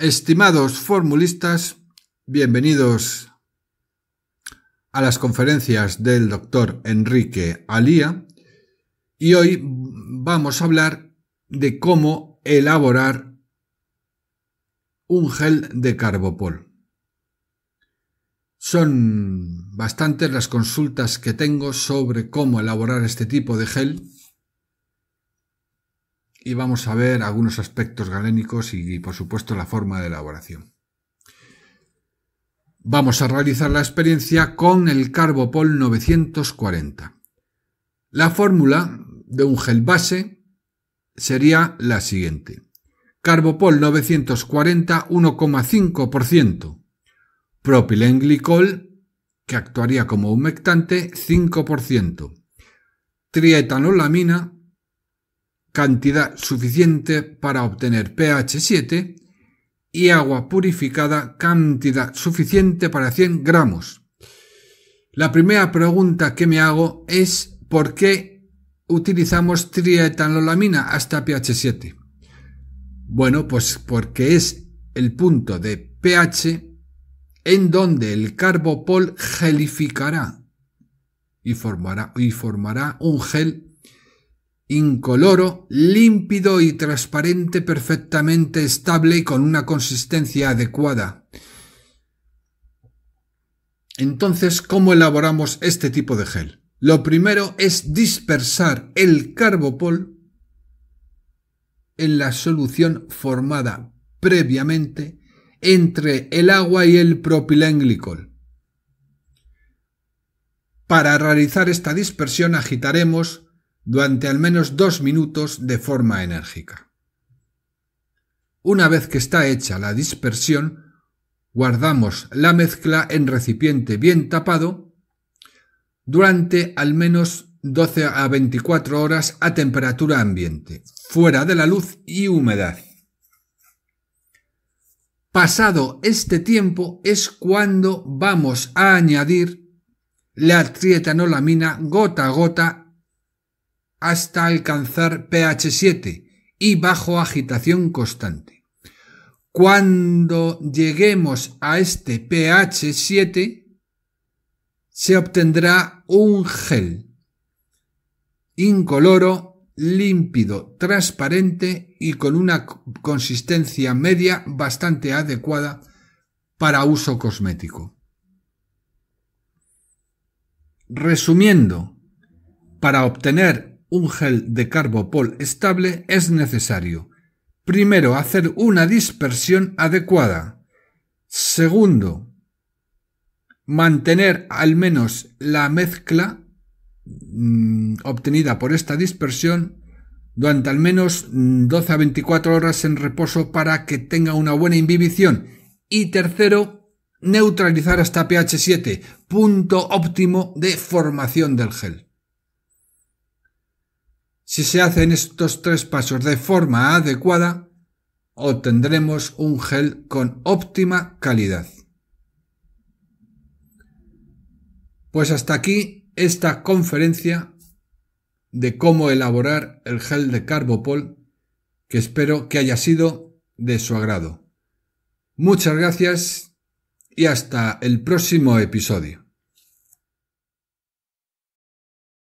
Estimados formulistas, bienvenidos a las conferencias del doctor Enrique Alía y hoy vamos a hablar de cómo elaborar un gel de carbopol. Son bastantes las consultas que tengo sobre cómo elaborar este tipo de gel y vamos a ver algunos aspectos galénicos y, por supuesto la forma de elaboración. Vamos a realizar la experiencia con el Carbopol 940. La fórmula de un gel base sería la siguiente. Carbopol 940 1,5%. Propilenglicol, que actuaría como humectante, 5%. Trietanolamina cantidad suficiente para obtener pH 7 y agua purificada cantidad suficiente para 100 gramos. La primera pregunta que me hago es ¿por qué utilizamos trietanolamina hasta pH 7? Bueno, pues porque es el punto de pH en donde el carbopol gelificará y formará, y formará un gel incoloro, límpido y transparente perfectamente estable y con una consistencia adecuada. Entonces, ¿cómo elaboramos este tipo de gel? Lo primero es dispersar el carbopol en la solución formada previamente entre el agua y el propilenglicol. Para realizar esta dispersión agitaremos durante al menos dos minutos de forma enérgica. Una vez que está hecha la dispersión, guardamos la mezcla en recipiente bien tapado durante al menos 12 a 24 horas a temperatura ambiente, fuera de la luz y humedad. Pasado este tiempo es cuando vamos a añadir la trietanolamina gota a gota hasta alcanzar pH 7 y bajo agitación constante. Cuando lleguemos a este pH 7, se obtendrá un gel incoloro, límpido, transparente y con una consistencia media bastante adecuada para uso cosmético. Resumiendo, para obtener un gel de carbopol estable es necesario. Primero, hacer una dispersión adecuada. Segundo, mantener al menos la mezcla mm, obtenida por esta dispersión durante al menos 12 mm, a 24 horas en reposo para que tenga una buena imbibición. Y tercero, neutralizar hasta pH 7, punto óptimo de formación del gel. Si se hacen estos tres pasos de forma adecuada, obtendremos un gel con óptima calidad. Pues hasta aquí esta conferencia de cómo elaborar el gel de Carbopol que espero que haya sido de su agrado. Muchas gracias y hasta el próximo episodio.